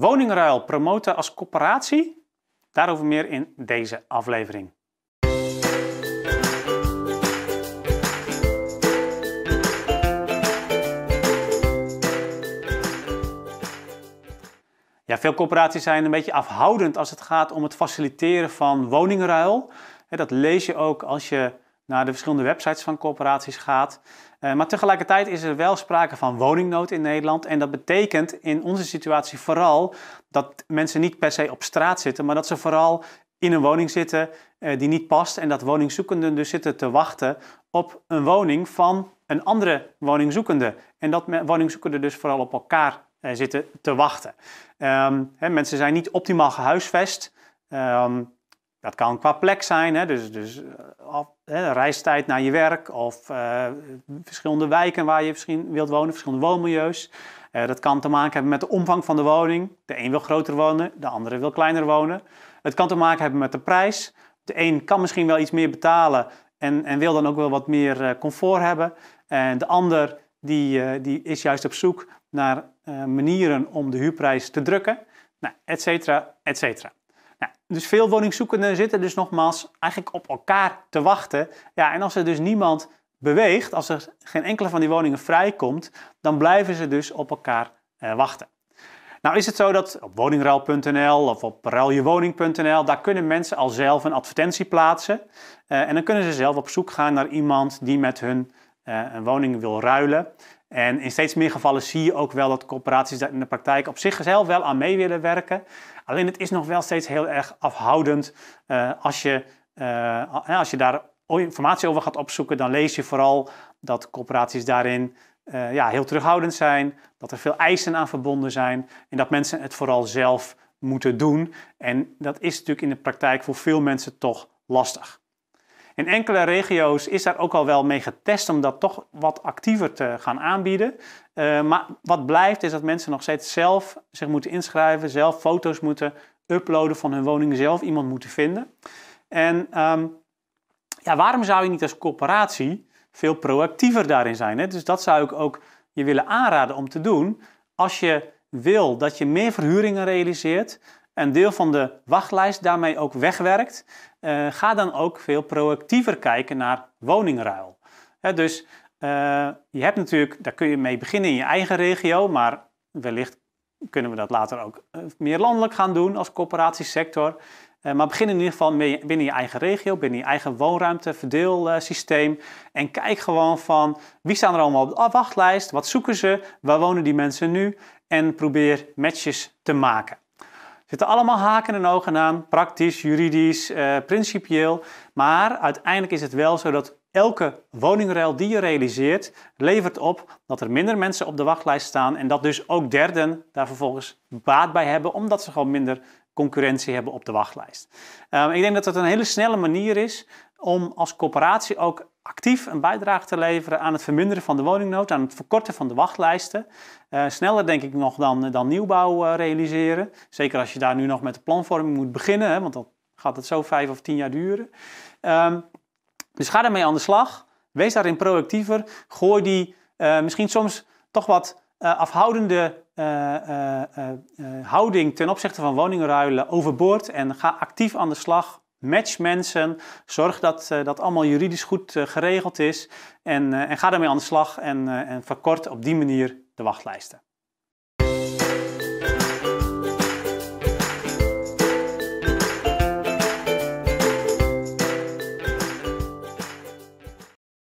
Woningruil promoten als coöperatie? Daarover meer in deze aflevering. Ja, veel corporaties zijn een beetje afhoudend als het gaat om het faciliteren van woningruil. Dat lees je ook als je naar de verschillende websites van corporaties gaat. Eh, maar tegelijkertijd is er wel sprake van woningnood in Nederland. En dat betekent in onze situatie vooral dat mensen niet per se op straat zitten, maar dat ze vooral in een woning zitten eh, die niet past. En dat woningzoekenden dus zitten te wachten op een woning van een andere woningzoekende. En dat woningzoekenden dus vooral op elkaar eh, zitten te wachten. Um, hè, mensen zijn niet optimaal gehuisvest. Ehm, dat kan qua plek zijn, hè? dus, dus eh, hè, reistijd naar je werk of eh, verschillende wijken waar je misschien wilt wonen, verschillende woonmilieus. Eh, dat kan te maken hebben met de omvang van de woning. De een wil groter wonen, de andere wil kleiner wonen. Het kan te maken hebben met de prijs. De een kan misschien wel iets meer betalen en, en wil dan ook wel wat meer comfort hebben. En de ander die, die is juist op zoek naar manieren om de huurprijs te drukken, nou, et cetera, et cetera. Nou, dus veel woningzoekenden zitten dus nogmaals eigenlijk op elkaar te wachten. Ja, en als er dus niemand beweegt, als er geen enkele van die woningen vrijkomt, dan blijven ze dus op elkaar eh, wachten. Nou is het zo dat op woningruil.nl of op ruiljewoning.nl, daar kunnen mensen al zelf een advertentie plaatsen. Eh, en dan kunnen ze zelf op zoek gaan naar iemand die met hun eh, een woning wil ruilen. En in steeds meer gevallen zie je ook wel dat corporaties daar in de praktijk op zichzelf wel aan mee willen werken. Alleen het is nog wel steeds heel erg afhoudend. Eh, als, je, eh, eh, als je daar informatie over gaat opzoeken, dan lees je vooral dat corporaties daarin ja, heel terughoudend zijn, dat er veel eisen aan verbonden zijn en dat mensen het vooral zelf moeten doen. En dat is natuurlijk in de praktijk voor veel mensen toch lastig. In enkele regio's is daar ook al wel mee getest om dat toch wat actiever te gaan aanbieden. Eh, maar wat blijft is dat mensen nog steeds zelf zich moeten inschrijven, zelf foto's moeten uploaden van hun woning, zelf iemand moeten vinden. En ehm, ja, waarom zou je niet als corporatie veel proactiever daarin zijn? Hè? Dus dat zou ik ook je willen aanraden om te doen als je wil dat je meer verhuringen realiseert, een deel van de wachtlijst daarmee ook wegwerkt, eh, ga dan ook veel proactiever kijken naar woningruil. dus eh, je hebt natuurlijk, daar kun je mee beginnen in je eigen regio, maar wellicht kunnen we dat later ook eh, meer landelijk gaan doen als corporatiesector. maar begin in ieder geval binnen je eigen regio, binnen je eigen woonruimte, verdeelsysteem. En kijk gewoon van wie staan er allemaal op de wachtlijst, wat zoeken ze, waar wonen die mensen nu. En probeer matches te maken zitten allemaal haken en ogen aan, praktisch, juridisch, eh, principieel. Maar uiteindelijk is het wel zo dat elke woningruil die je realiseert, levert op dat er minder mensen op de wachtlijst staan. En dat dus ook derden daar vervolgens baat bij hebben, omdat ze gewoon minder concurrentie hebben op de wachtlijst. Ehm, ik denk dat dat een hele snelle manier is om als coöperatie ook actief een bijdrage te leveren aan het verminderen van de woningnood, aan het verkorten van de wachtlijsten. Eh, sneller denk ik nog dan, eh, dan nieuwbouw eh, realiseren. Zeker als je daar nu nog met de planvorming moet beginnen, hè, want dan gaat het zo vijf of tien jaar duren. Ehm, dus ga daarmee aan de slag. Wees daarin proactiever. Gooi die misschien soms toch wat afhoudende houding ten opzichte van woningruilen overboord en ga actief aan de slag Match mensen, zorg dat eh, dat allemaal juridisch goed eh, geregeld is en, eh, en, ga daarmee aan de slag en, en verkort op die manier de wachtlijsten.